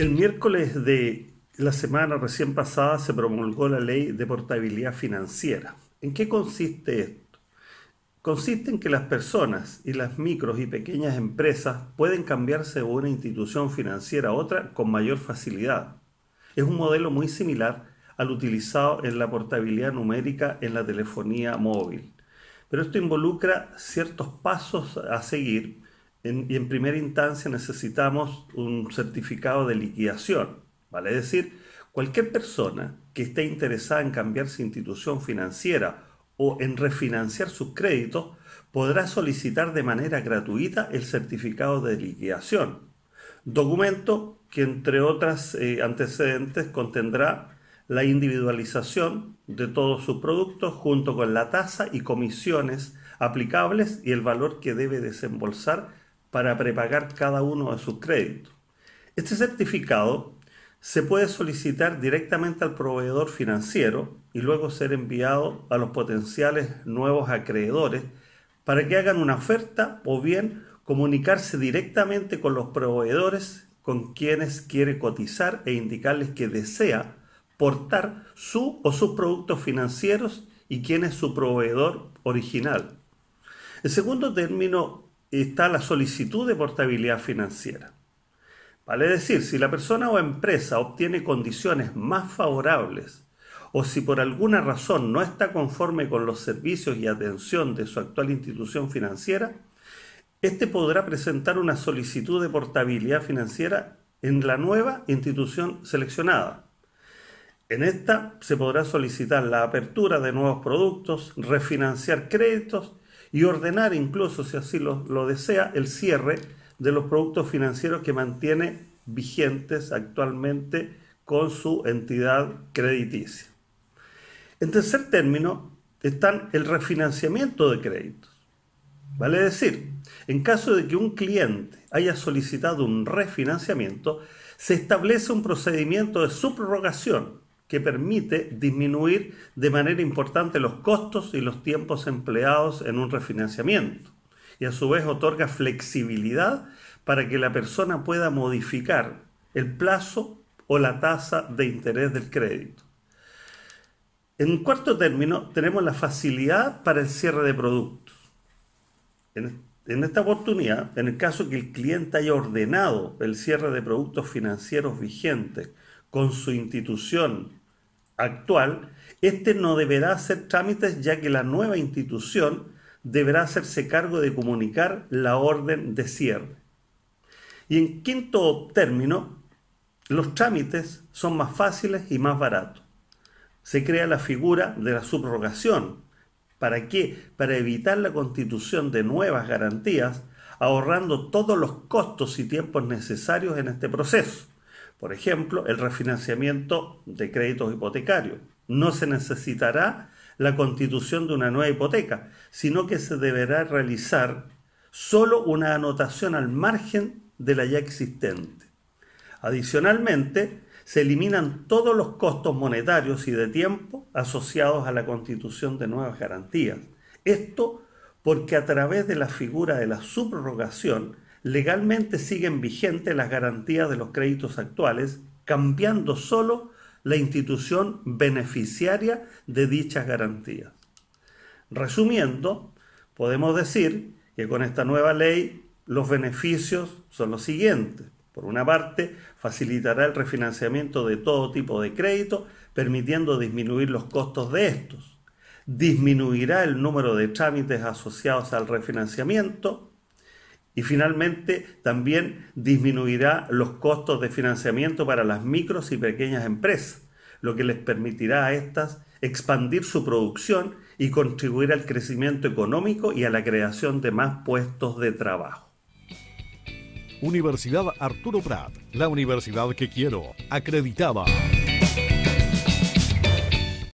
El miércoles de la semana recién pasada se promulgó la ley de portabilidad financiera. ¿En qué consiste esto? Consiste en que las personas y las micros y pequeñas empresas pueden cambiarse de una institución financiera a otra con mayor facilidad. Es un modelo muy similar al utilizado en la portabilidad numérica en la telefonía móvil. Pero esto involucra ciertos pasos a seguir en, y en primera instancia necesitamos un certificado de liquidación, Es decir, cualquier persona que esté interesada en cambiar su institución financiera o en refinanciar sus créditos podrá solicitar de manera gratuita el certificado de liquidación, documento que entre otras eh, antecedentes contendrá la individualización de todos sus productos junto con la tasa y comisiones aplicables y el valor que debe desembolsar para prepagar cada uno de sus créditos. Este certificado se puede solicitar directamente al proveedor financiero y luego ser enviado a los potenciales nuevos acreedores para que hagan una oferta o bien comunicarse directamente con los proveedores con quienes quiere cotizar e indicarles que desea portar su o sus productos financieros y quién es su proveedor original. El segundo término, está la solicitud de portabilidad financiera. Vale decir, si la persona o empresa obtiene condiciones más favorables o si por alguna razón no está conforme con los servicios y atención de su actual institución financiera, éste podrá presentar una solicitud de portabilidad financiera en la nueva institución seleccionada. En esta se podrá solicitar la apertura de nuevos productos, refinanciar créditos y ordenar incluso, si así lo, desea, el cierre de los productos financieros que mantiene vigentes actualmente con su entidad crediticia. En tercer término, están el refinanciamiento de créditos. Vale decir, en caso de que un cliente haya solicitado un refinanciamiento, se establece un procedimiento de subrogación que permite disminuir de manera importante los costos y los tiempos empleados en un refinanciamiento y a su vez otorga flexibilidad para que la persona pueda modificar el plazo o la tasa de interés del crédito. En cuarto término, tenemos la facilidad para el cierre de productos. En, esta oportunidad, en el caso que el cliente haya ordenado el cierre de productos financieros vigentes con su institución actual, este no deberá hacer trámites ya que la nueva institución deberá hacerse cargo de comunicar la orden de cierre. Y en quinto término, los trámites son más fáciles y más baratos. Se crea la figura de la subrogación. ¿Para qué? Para evitar la constitución de nuevas garantías, ahorrando todos los costos y tiempos necesarios en este proceso. Por ejemplo, el refinanciamiento de créditos hipotecarios. No se necesitará la constitución de una nueva hipoteca, sino que se deberá realizar solo una anotación al margen de la ya existente. Adicionalmente, se eliminan todos los costos monetarios y de tiempo asociados a la constitución de nuevas garantías. Esto porque a través de la figura de la subrogación legalmente siguen vigentes las garantías de los créditos actuales, cambiando solo la institución beneficiaria de dichas garantías. Resumiendo, podemos decir que con esta nueva ley los beneficios son los siguientes. Por una parte, facilitará el refinanciamiento de todo tipo de crédito, permitiendo disminuir los costos de estos. Disminuirá el número de trámites asociados al refinanciamiento, y finalmente, también disminuirá los costos de financiamiento para las micros y pequeñas empresas, lo que les permitirá a estas expandir su producción y contribuir al crecimiento económico y a la creación de más puestos de trabajo. Universidad Arturo Prat, la universidad que quiero, acreditada.